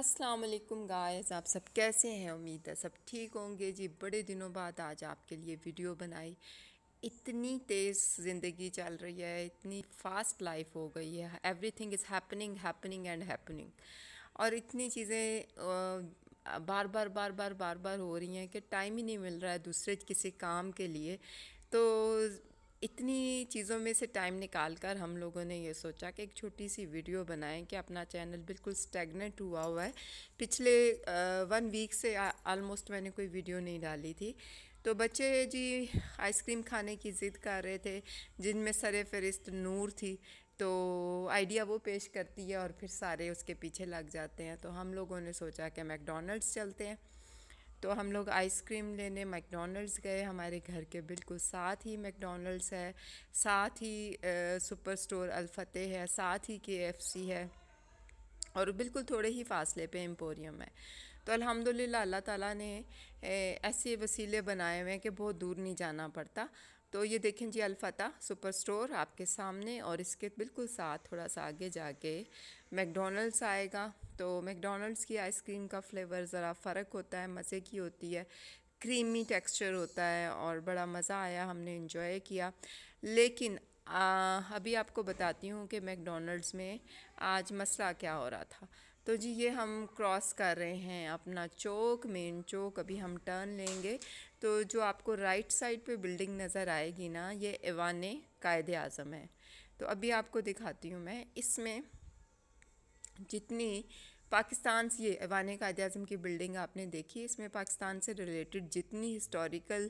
अस्सलाम वालेकुम गाइस आप सब कैसे हैं उम्मीद है सब ठीक होंगे जी बड़े दिनों बाद आज आपके लिए वीडियो बनाई इतनी तेज़ ज़िंदगी चल रही है इतनी फास्ट लाइफ हो गई है everything is happening happening and happening और इतनी चीज़ें बार बार बार बार बार बार हो रही हैं कि टाइम ही नहीं मिल रहा है दूसरे किसी काम के लिए तो इतनी चीज़ों में से टाइम निकाल कर हम लोगों ने ये सोचा कि एक छोटी सी वीडियो बनाएं कि अपना चैनल बिल्कुल स्टेगनेंट हुआ हुआ है पिछले वन वीक से आलमोस्ट मैंने कोई वीडियो नहीं डाली थी तो बच्चे जी आइसक्रीम खाने की ज़िद कर रहे थे जिनमें सर फहरिस्त नूर थी तो आइडिया वो पेश करती है और फिर सारे उसके पीछे लग जाते हैं तो हम लोगों ने सोचा कि मैकडोनल्ड्स चलते हैं तो हम लोग आइसक्रीम लेने मैकडोनल्ड्स गए हमारे घर के बिल्कुल साथ ही मैकडोनल्ड्स है साथ ही सुपर स्टोर अलफतेह है साथ ही के एफ सी है और बिल्कुल थोड़े ही फासले पे एम्पोरियम है तो अल्हम्दुलिल्लाह अल्लाह ताला ने ऐसे वसीले बनाए हुए हैं कि बहुत दूर नहीं जाना पड़ता तो ये देखें जी अलफ़तः सुपर स्टोर आपके सामने और इसके बिल्कुल साथ थोड़ा सा आगे जाके मैकडोनल्ड्स आएगा तो मैकडोनल्ड्स की आइसक्रीम का फ्लेवर ज़रा फ़र्क होता है मज़े की होती है क्रीमी टेक्सचर होता है और बड़ा मज़ा आया हमने इन्जॉय किया लेकिन आ, अभी आपको बताती हूँ कि मैकडोनल्ड्स में आज मसला क्या हो रहा था तो जी ये हम क्रॉस कर रहे हैं अपना चौक मेन चौक अभी हम टर्न लेंगे तो जो आपको राइट साइड पे बिल्डिंग नज़र आएगी ना ये एवान कायद आज़म है तो अभी आपको दिखाती हूँ मैं इसमें जितनी पाकिस्तान से ये ऐवान कायद अजम की बिल्डिंग आपने देखी इसमें पाकिस्तान से रिलेटेड जितनी हिस्टोरिकल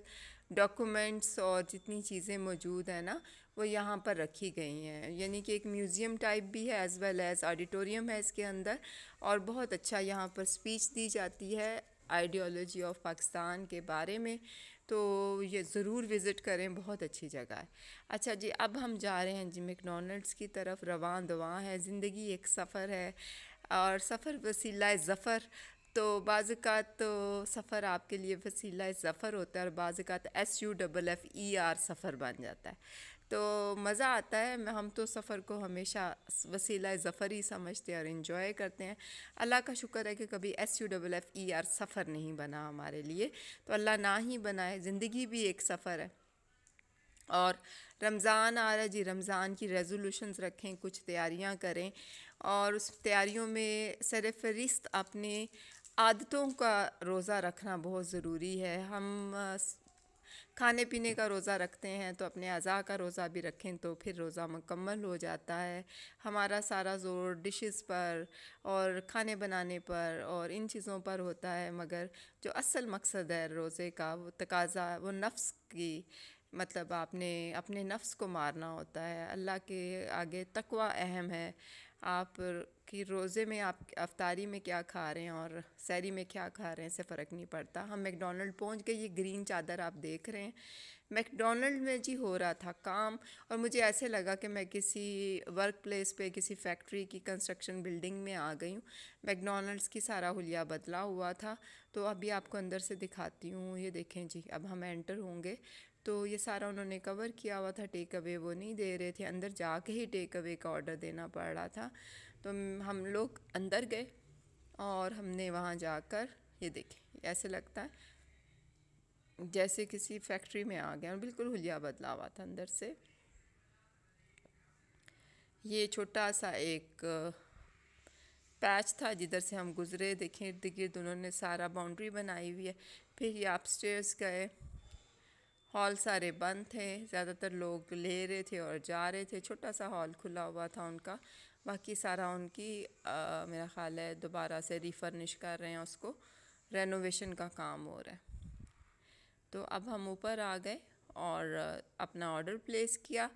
डॉक्यूमेंट्स और जितनी चीज़ें मौजूद हैं ना वो यहाँ पर रखी गई हैं यानी कि एक म्यूज़ियम टाइप भी है एज़ वेल एज़ ऑडिटोरियम है इसके अंदर और बहुत अच्छा यहाँ पर स्पीच दी जाती है आइडियोलॉजी ऑफ पाकिस्तान के बारे में तो ये ज़रूर विज़िट करें बहुत अच्छी जगह है अच्छा जी अब हम जा रहे हैं जी मैकडोनल्ड्स की तरफ रवान दवा है ज़िंदगी एक सफ़र है और सफ़र वसीला ज़फ़र तो बाज़ात तो सफ़र आपके लिए वसीला ज़फ़र होता है और बाज़ात S U double F E e R सफ़र बन जाता है तो मज़ा आता है हम तो सफ़र को हमेशा वसीला ज़फ़र ही समझते हैं और इन्जॉय करते हैं अल्लाह का शुक्र है कि कभी S U double F E R सफ़र नहीं बना हमारे लिए तो अल्लाह ना ही बनाए ज़िंदगी भी एक सफ़र है और रमज़ान आ रहा है जी रमज़ान की रेजोल्यूशंस रखें कुछ तैयारियां करें और उस तैयारियों में सरफहरिस्त अपने आदतों का रोज़ा रखना बहुत ज़रूरी है हम खाने पीने का रोज़ा रखते हैं तो अपने अज़ा का रोज़ा भी रखें तो फिर रोज़ा मुकम्मल हो जाता है हमारा सारा ज़ोर डिशेस पर और खाने बनाने पर और इन चीज़ों पर होता है मगर जो असल मकसद है रोज़े का वो तकाजा वो नफ्स की मतलब आपने अपने नफ्स को मारना होता है अल्लाह के आगे तकवा अहम है आप कि रोज़े में आप अफ्तारी में क्या खा रहे हैं और सैरी में क्या खा रहे हैं इससे फ़र्क नहीं पड़ता हम मैकडोनल्ड पहुंच गए ये ग्रीन चादर आप देख रहे हैं मैकडोनल्ड में जी हो रहा था काम और मुझे ऐसे लगा कि मैं किसी वर्क प्लेस पर किसी फैक्ट्री की कंस्ट्रक्शन बिल्डिंग में आ गई हूँ मैकडोनल्ड्स की सारा हुलिया बदला हुआ था तो अभी आपको अंदर से दिखाती हूँ ये देखें जी अब हम एंटर होंगे तो ये सारा उन्होंने कवर किया हुआ था टेक अवे वो नहीं दे रहे थे अंदर जाके ही टेक अवे का ऑर्डर देना पड़ रहा था तो हम लोग अंदर गए और हमने वहाँ जाकर ये देखे ऐसे लगता है जैसे किसी फैक्ट्री में आ गया बिल्कुल हुलिया बदला हुआ था अंदर से ये छोटा सा एक पैच था जिधर से हम गुज़रे देखें इर्द गिर्द उन्होंने सारा बाउंड्री बनाई हुई है फिर ये आप स्टेयर्स गए हॉल सारे बंद थे ज़्यादातर लोग ले रहे थे और जा रहे थे छोटा सा हॉल खुला हुआ था उनका बाकी सारा उनकी आ, मेरा ख़्याल है दोबारा से रिफर्निश कर रहे हैं उसको रेनोवेशन का काम हो रहा है तो अब हम ऊपर आ गए और अपना ऑर्डर प्लेस किया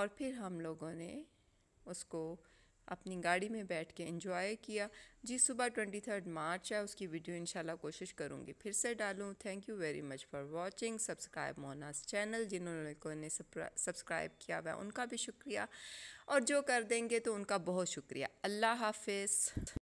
और फिर हम लोगों ने उसको अपनी गाड़ी में बैठ के इंजॉय किया जी सुबह ट्वेंटी थर्ड मार्च है उसकी वीडियो इंशाल्लाह कोशिश करूँगी फिर से डालूँ thank you very much for watching subscribe मोनास चैनल जिन्होंने सब्सक्राइब किया हुआ उनका भी शुक्रिया और जो कर देंगे तो उनका बहुत शुक्रिया अल्लाह हाफिज़